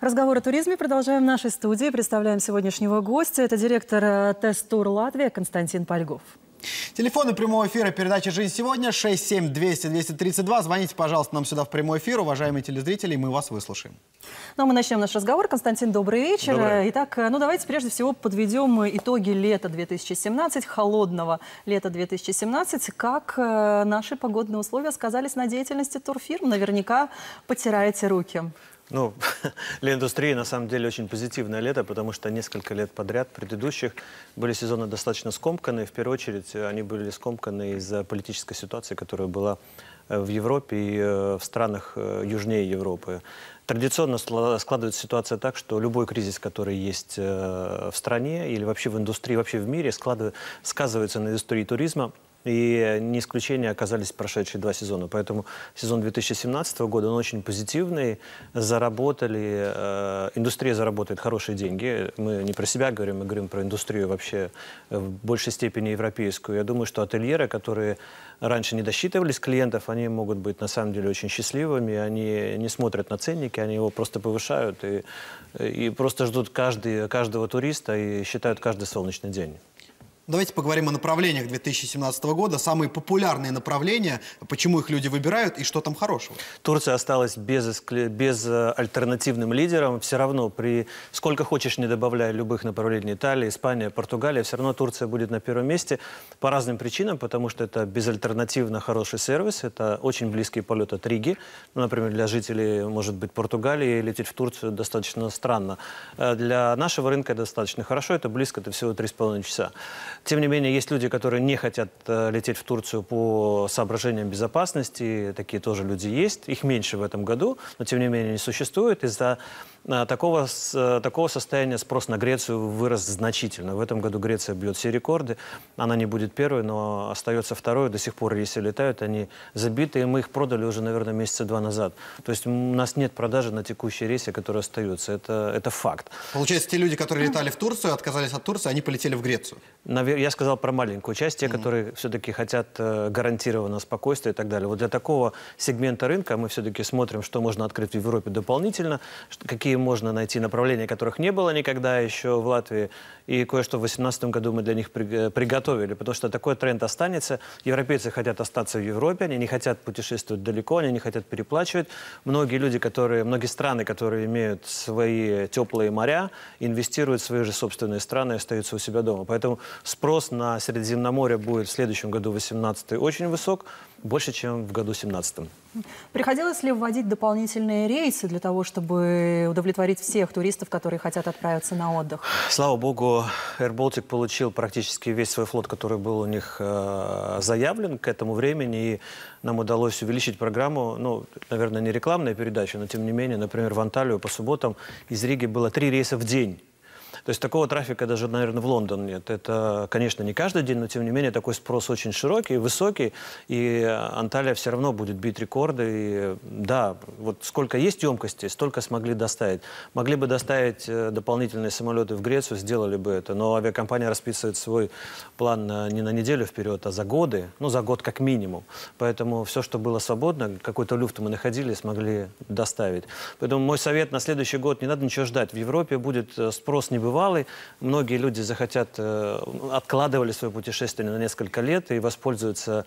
Разговор о туризме продолжаем в нашей студии. Представляем сегодняшнего гостя. Это директор э, Тест-тур Латвия Константин Польгов. Телефоны прямого эфира передачи «Жизнь 67 200 67200-232. Звоните, пожалуйста, нам сюда в прямой эфир, уважаемые телезрители, мы вас выслушаем. Ну, а мы начнем наш разговор. Константин, добрый вечер. Добрый. Итак, э, ну давайте прежде всего подведем э, итоги лета 2017, холодного лета 2017. Как наши погодные условия сказались на деятельности турфирм? Наверняка потираете руки. Ну, для индустрии на самом деле очень позитивное лето, потому что несколько лет подряд предыдущих были сезоны достаточно скомканы. В первую очередь э, они были скомканы из-за политической ситуации, которая была э, в Европе и э, в странах южнее Европы. Традиционно складывается ситуация так, что любой кризис, который есть в стране или вообще в индустрии, вообще в мире, сказывается на индустрии туризма. И э, не исключение оказались прошедшие два сезона. Поэтому сезон 2017 года, он очень позитивный. Заработали, э, индустрия заработает хорошие деньги. Мы не про себя говорим, мы говорим про индустрию вообще э, в большей степени европейскую. Я думаю, что ательеры, которые раньше не досчитывались клиентов, они могут быть на самом деле очень счастливыми, они не смотрят на ценники, они его просто повышают и, и просто ждут каждый, каждого туриста и считают каждый солнечный день. Давайте поговорим о направлениях 2017 года. Самые популярные направления, почему их люди выбирают и что там хорошего. Турция осталась без, без э, альтернативным лидером. Все равно, при сколько хочешь, не добавляя любых направлений Италия, Испания, Португалия, все равно Турция будет на первом месте по разным причинам, потому что это безальтернативно хороший сервис, это очень близкий полет от Риги. Ну, например, для жителей, может быть, Португалии лететь в Турцию достаточно странно. Э, для нашего рынка достаточно хорошо, это близко, это всего 3,5 часа. Тем не менее, есть люди, которые не хотят э, лететь в Турцию по соображениям безопасности. Такие тоже люди есть. Их меньше в этом году, но тем не менее не существует. Из-за э, такого, э, такого состояния спрос на Грецию вырос значительно. В этом году Греция бьет все рекорды. Она не будет первой, но остается второй. До сих пор рейсы летают, они забиты, и мы их продали уже, наверное, месяца два назад. То есть у нас нет продажи на текущие рейсы, которые остаются. Это, это факт. Получается, те люди, которые летали в Турцию, отказались от Турции, они полетели в Грецию? Наверное, я сказал про маленькую часть, те, mm-hmm. которые все-таки хотят э, гарантированного спокойствия и так далее. Вот для такого сегмента рынка мы все-таки смотрим, что можно открыть в Европе дополнительно, какие можно найти направления, которых не было никогда еще в Латвии, и кое-что в 2018 году мы для них э, приготовили, потому что такой тренд останется. Европейцы хотят остаться в Европе, они не хотят путешествовать далеко, они не хотят переплачивать. Многие люди, которые, многие страны, которые имеют свои теплые моря, инвестируют в свои же собственные страны и остаются у себя дома. Поэтому с спрос на Средиземноморье будет в следующем году, 18 очень высок, больше, чем в году 17 Приходилось ли вводить дополнительные рейсы для того, чтобы удовлетворить всех туристов, которые хотят отправиться на отдых? Слава богу, Air Baltic получил практически весь свой флот, который был у них э, заявлен к этому времени, и нам удалось увеличить программу, ну, наверное, не рекламная передача, но тем не менее, например, в Анталию по субботам из Риги было три рейса в день то есть такого трафика даже, наверное, в Лондон нет. Это, конечно, не каждый день, но тем не менее такой спрос очень широкий, высокий, и Анталия все равно будет бить рекорды. И, да, вот сколько есть емкости, столько смогли доставить. Могли бы доставить э, дополнительные самолеты в Грецию, сделали бы это, но авиакомпания расписывает свой план э, не на неделю вперед, а за годы, ну, за год как минимум. Поэтому все, что было свободно, какой-то люфт мы находили, смогли доставить. Поэтому мой совет на следующий год, не надо ничего ждать. В Европе будет э, спрос не небывалый, карнавалы. Многие люди захотят, э, откладывали свое путешествие на несколько лет и воспользуются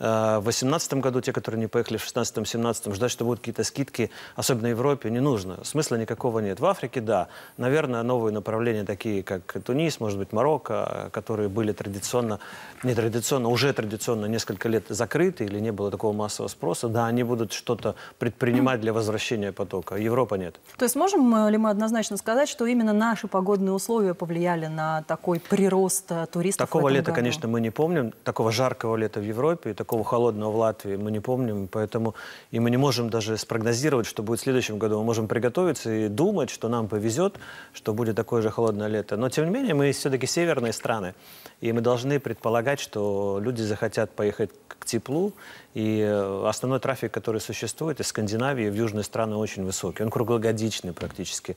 Э, в 2018 году, те, которые не поехали в 2016-2017, ждать, что будут какие-то скидки, особенно в Европе, не нужно. Смысла никакого нет. В Африке, да. Наверное, новые направления, такие как Тунис, может быть, Марокко, которые были традиционно, не традиционно, уже традиционно несколько лет закрыты или не было такого массового спроса, да, они будут что-то предпринимать для возвращения потока. Европа нет. То есть можем э, ли мы однозначно сказать, что именно наши погодные условия повлияли на такой прирост э, туристов? Такого лета, году? конечно, мы не помним. Такого жаркого лета в Европе, такого такого холодного в Латвии мы не помним, поэтому и мы не можем даже спрогнозировать, что будет в следующем году. Мы можем приготовиться и думать, что нам повезет, что будет такое же холодное лето. Но, тем не менее, мы все-таки северные страны, и мы должны предполагать, что люди захотят поехать к теплу, и э, основной трафик, который существует из Скандинавии в южные страны, очень высокий. Он круглогодичный практически.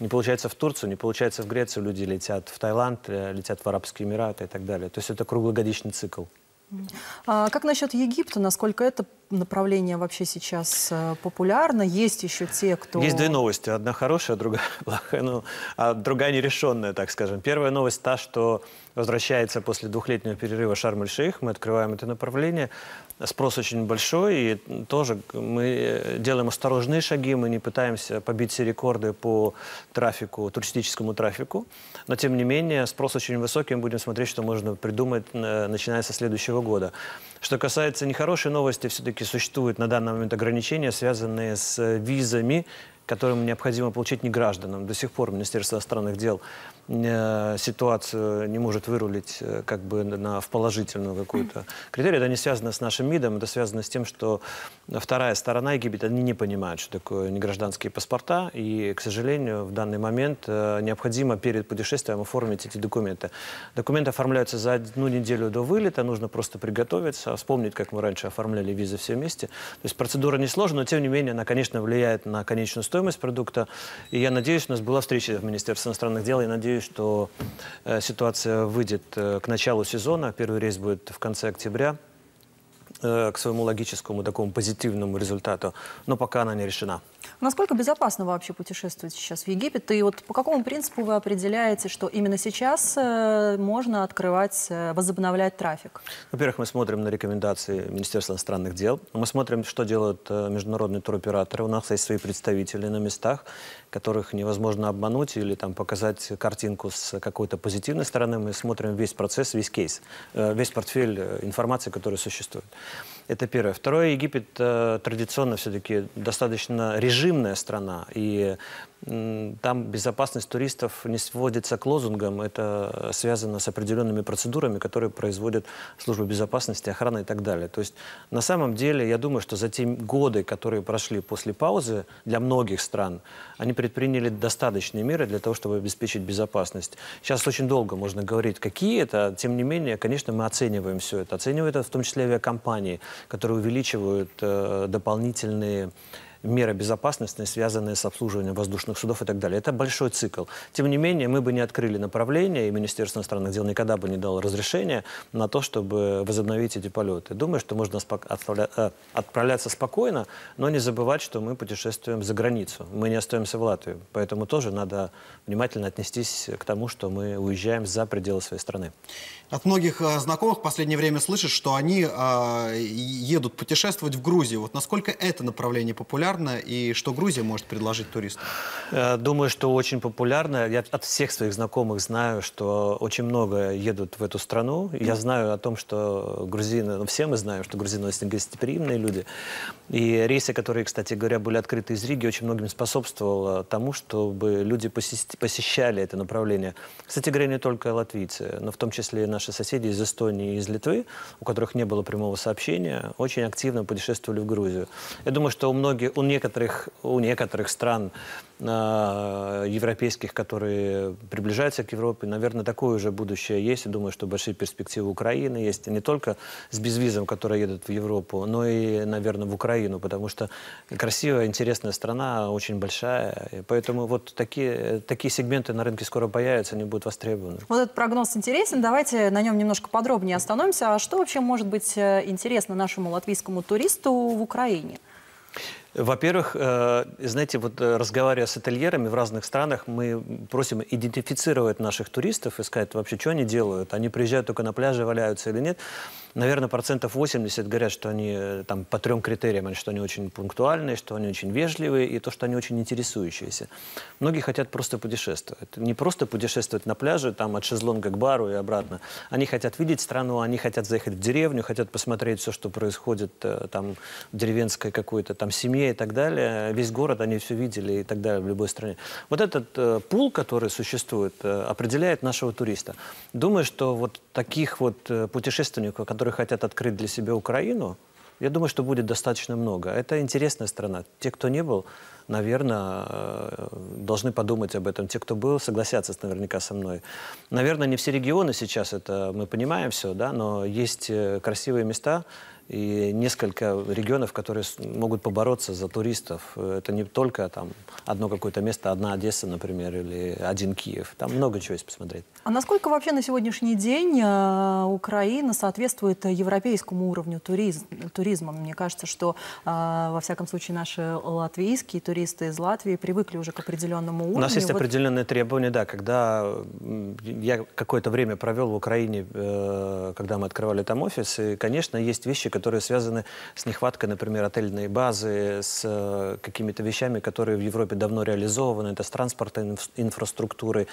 Не получается в Турцию, не получается в Грецию, люди летят в Таиланд, э, летят в Арабские Эмираты и так далее. То есть это круглогодичный цикл. А как насчет Египта? Насколько это направление вообще сейчас э, популярно. Есть еще те, кто... Есть две новости. Одна хорошая, другая плохая, ну, а другая нерешенная, так скажем. Первая новость та, что возвращается после двухлетнего перерыва Шарм-эль-Шейх. Мы открываем это направление. Спрос очень большой, и тоже мы делаем осторожные шаги, мы не пытаемся побить все рекорды по трафику, туристическому трафику. Но, тем не менее, спрос очень высокий, мы будем смотреть, что можно придумать, э, начиная со следующего года. Что касается нехорошей новости, все-таки существуют на данный момент ограничения, связанные с э, визами которым необходимо получить не гражданам. До сих пор Министерство иностранных дел э, ситуацию не может вырулить э, как бы на, в положительную какую-то критерию. Это не связано с нашим МИДом, это связано с тем, что вторая сторона Египет, они не понимают, что такое негражданские паспорта, и, к сожалению, в данный момент э, необходимо перед путешествием оформить эти документы. Документы оформляются за одну неделю до вылета, нужно просто приготовиться, вспомнить, как мы раньше оформляли визы все вместе. То есть процедура несложная, но, тем не менее, она, конечно, влияет на конечную стоимость стоимость продукта. И я надеюсь, у нас была встреча в Министерстве иностранных дел. Я надеюсь, что э, ситуация выйдет э, к началу сезона. Первый рейс будет в конце октября э, к своему логическому такому позитивному результату. Но пока она не решена. Насколько безопасно вообще путешествовать сейчас в Египет? И вот по какому принципу вы определяете, что именно сейчас э, можно открывать, э, возобновлять трафик? Во-первых, мы смотрим на рекомендации Министерства иностранных дел. Мы смотрим, что делают э, международные туроператоры. У нас есть свои представители на местах, которых невозможно обмануть или там, показать картинку с какой-то позитивной стороны. Мы смотрим весь процесс, весь кейс, весь портфель информации, который существует. Это первое. Второе, Египет э, традиционно все-таки достаточно режимная страна, и там безопасность туристов не сводится к лозунгам, это связано с определенными процедурами, которые производят служба безопасности, охрана и так далее. То есть на самом деле я думаю, что за те годы, которые прошли после паузы для многих стран, они предприняли достаточные меры для того, чтобы обеспечить безопасность. Сейчас очень долго можно говорить, какие это, тем не менее, конечно, мы оцениваем все это. Оценивают это в том числе авиакомпании, которые увеличивают э, дополнительные меры безопасности, связанные с обслуживанием воздушных судов и так далее. Это большой цикл. Тем не менее, мы бы не открыли направление, и Министерство иностранных дел никогда бы не дало разрешения на то, чтобы возобновить эти полеты. Думаю, что можно э, отправляться спокойно, но не забывать, что мы путешествуем за границу. Мы не остаемся в Латвии. Поэтому тоже надо внимательно отнестись к тому, что мы уезжаем за пределы своей страны. От многих э, знакомых в последнее время слышишь, что они э, едут путешествовать в Грузию. Вот насколько это направление популярно? популярно и что Грузия может предложить туристам? Э, думаю, что очень популярно. Я от всех своих знакомых знаю, что очень много едут в эту страну. Я знаю о том, что грузины, ну, все мы знаем, что грузины очень гостеприимные люди. И рейсы, которые, кстати говоря, были открыты из Риги, очень многим способствовало тому, чтобы люди посещали это направление. Кстати говоря, не только латвийцы, но в том числе и наши соседи из Эстонии и из Литвы, у которых не было прямого сообщения, очень активно путешествовали в Грузию. Я думаю, что у многих, у некоторых, у некоторых стран э, европейских, которые приближаются к Европе, наверное, такое уже будущее есть. И думаю, что большие перспективы Украины есть не только с безвизом, которые едут в Европу, но и, наверное, в Украину, потому что красивая, интересная страна, очень большая. И поэтому вот такие, такие сегменты на рынке скоро появятся, они будут востребованы. Вот этот прогноз интересен. Давайте на нем немножко подробнее остановимся. А что вообще может быть э, интересно нашему латвийскому туристу в Украине? Во-первых, э, знаете, вот э, разговаривая с ательерами в разных странах, мы просим идентифицировать наших туристов, и сказать вообще, что они делают. Они приезжают только на пляже, валяются или нет. Наверное, процентов 80 говорят, что они э, там по трем критериям, что они очень пунктуальные, что они очень вежливые и то, что они очень интересующиеся. Многие хотят просто путешествовать. Не просто путешествовать на пляже, там от шезлонга к бару и обратно. Они хотят видеть страну, они хотят заехать в деревню, хотят посмотреть все, что происходит там в деревенской какой-то там семье, Москве и так далее, весь город, они все видели и так далее в любой стране. Вот этот э, пул, который существует, э, определяет нашего туриста. Думаю, что вот таких вот э, путешественников, которые хотят открыть для себя Украину, я думаю, что будет достаточно много. Это интересная страна. Те, кто не был, наверное, э, должны подумать об этом. Те, кто был, согласятся наверняка со мной. Наверное, не все регионы сейчас это мы понимаем все, да, но есть э, красивые места, и несколько регионов, которые могут побороться за туристов. Это не только там одно какое-то место, одна Одесса, например, или один Киев. Там много чего есть посмотреть. А насколько вообще на сегодняшний день э, Украина соответствует европейскому уровню туризм, туризма? Мне кажется, что, э, во всяком случае, наши латвийские туристы из Латвии привыкли уже к определенному уровню. У нас есть вот... определенные требования, да. Когда я какое-то время провел в Украине, э, когда мы открывали там офис, и, конечно, есть вещи, которые связаны с нехваткой, например, отельной базы, с э, какими-то вещами, которые в Европе давно реализованы. Это с транспортной инфраструктурой,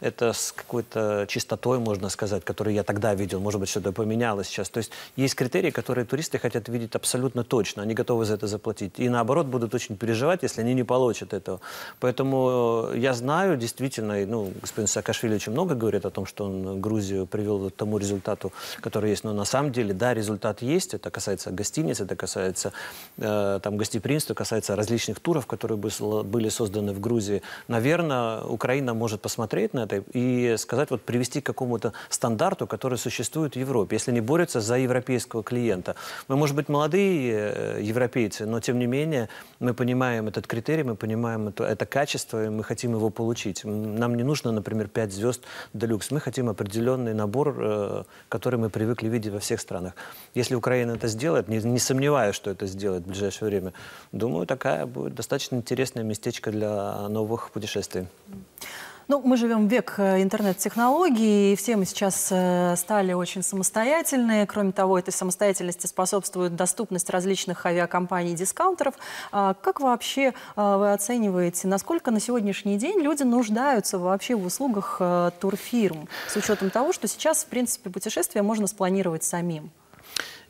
это с какой-то чистотой, можно сказать, которую я тогда видел. Может быть, что-то поменялось сейчас. То есть есть критерии, которые туристы хотят видеть абсолютно точно. Они готовы за это заплатить. И наоборот, будут очень переживать, если они не получат этого. Поэтому э, я знаю действительно, ну, господин Саакашвили очень много говорит о том, что он Грузию привел к тому результату, который есть. Но на самом деле, да, результат есть. Это это касается гостиниц, это касается э, там, гостеприимства, касается различных туров, которые были созданы в Грузии. Наверное, Украина может посмотреть на это и сказать, вот привести к какому-то стандарту, который существует в Европе, если не борются за европейского клиента. Мы, может быть, молодые э, европейцы, но тем не менее мы понимаем этот критерий, мы понимаем это, это качество, и мы хотим его получить. Нам не нужно, например, 5 звезд делюкс. Мы хотим определенный набор, э, который мы привыкли видеть во всех странах. Если Украина это сделает, не, не сомневаюсь, что это сделает в ближайшее время, думаю, такая будет достаточно интересное местечко для новых путешествий. Ну, мы живем в век э, интернет-технологий, и все мы сейчас э, стали очень самостоятельные. Кроме того, этой самостоятельности способствует доступность различных авиакомпаний и дискаунтеров. А как вообще э, вы оцениваете, насколько на сегодняшний день люди нуждаются вообще в услугах турфирм, с учетом того, что сейчас, в принципе, путешествия можно спланировать самим?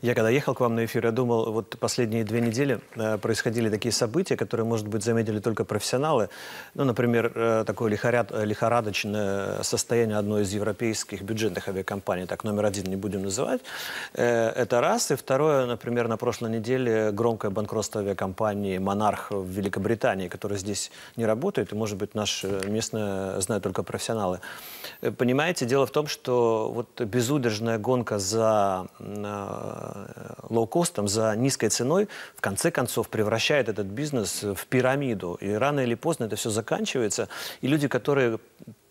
Я когда ехал к вам на эфир, я думал, вот последние две недели э, происходили такие события, которые, может быть, заметили только профессионалы. Ну, например, э, такое лихоряд, лихорадочное состояние одной из европейских бюджетных авиакомпаний, так номер один не будем называть. Э, это раз. И второе, например, на прошлой неделе громкое банкротство авиакомпании «Монарх» в Великобритании, которая здесь не работает, и, может быть, наш местное знают только профессионалы. Понимаете, дело в том, что вот безудержная гонка за Э, лоукостом, за низкой ценой, в конце концов превращает этот бизнес в пирамиду. И рано или поздно это все заканчивается. И люди, которые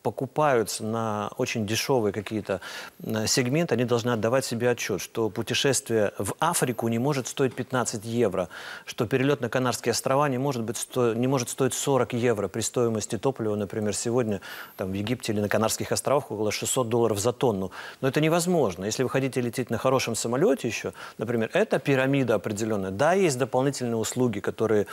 покупаются на очень дешевые какие-то э, сегменты, они должны отдавать себе отчет, что путешествие в Африку не может стоить 15 евро, что перелет на Канарские острова не может, быть, сто... не может стоить 40 евро при стоимости топлива, например, сегодня там, в Египте или на Канарских островах около 600 долларов за тонну. Но это невозможно. Если вы хотите лететь на хорошем самолете еще, например, это пирамида определенная. Да, есть дополнительные услуги, которые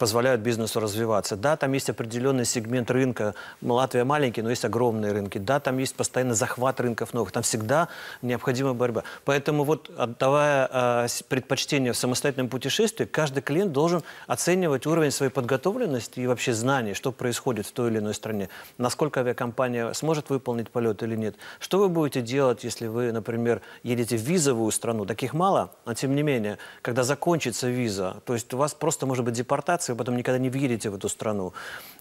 позволяют бизнесу развиваться. Да, там есть определенный сегмент рынка. Латвия маленький, но есть огромные рынки. Да, там есть постоянно захват рынков новых. Там всегда необходима борьба. Поэтому вот отдавая а, э, а, предпочтение в самостоятельном путешествии, каждый клиент должен оценивать уровень своей подготовленности и вообще знаний, что происходит в той или иной стране. Насколько авиакомпания сможет выполнить полет или нет. Что вы будете делать, если вы, например, едете в визовую страну? Таких мало, но тем не менее, когда закончится виза, то есть у вас просто может быть депортация, вы потом никогда не въедете в эту страну.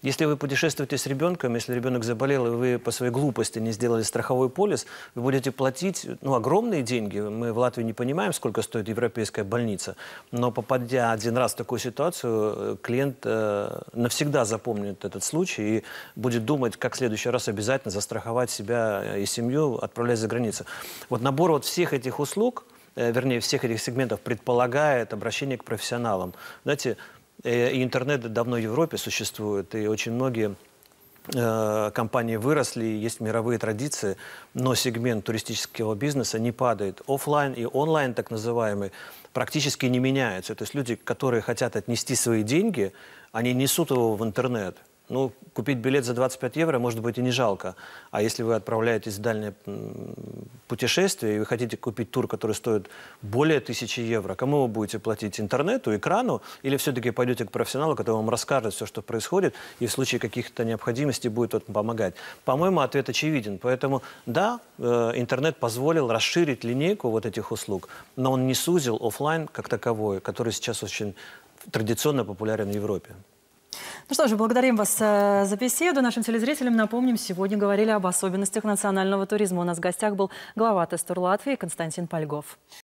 Если вы путешествуете с ребенком, если ребенок заболел, и вы по своей глупости не сделали страховой полис, вы будете платить ну, огромные деньги. Мы в Латвии не понимаем, сколько стоит европейская больница, но попадя один раз в такую ситуацию, э, клиент э, навсегда запомнит этот случай и будет думать, как в следующий раз обязательно застраховать себя и семью, отправляясь за границу. Вот набор вот всех этих услуг, э, вернее, всех этих сегментов предполагает обращение к профессионалам. Знаете, Э, и интернет давно в Европе существует, и очень многие э, компании выросли, есть мировые традиции, но сегмент туристического бизнеса не падает. Оффлайн и онлайн, так называемый, практически не меняется. То есть люди, которые хотят отнести свои деньги, они несут его в интернет – ну, купить билет за 25 евро, может быть, и не жалко. А если вы отправляетесь в дальнее путешествие, и вы хотите купить тур, который стоит более тысячи евро, кому вы будете платить? Интернету, экрану? Или все-таки пойдете к профессионалу, который вам расскажет все, что происходит, и в случае каких-то необходимостей будет тот помогать? По-моему, ответ очевиден. Поэтому, да, э, интернет позволил расширить линейку вот этих услуг, но он не сузил офлайн как таковой, который сейчас очень традиционно популярен в Европе. Ну что же, благодарим вас э, за беседу. Нашим телезрителям напомним, сегодня говорили об особенностях национального туризма. У нас в гостях был глава Тестур Латвии Константин Польгов.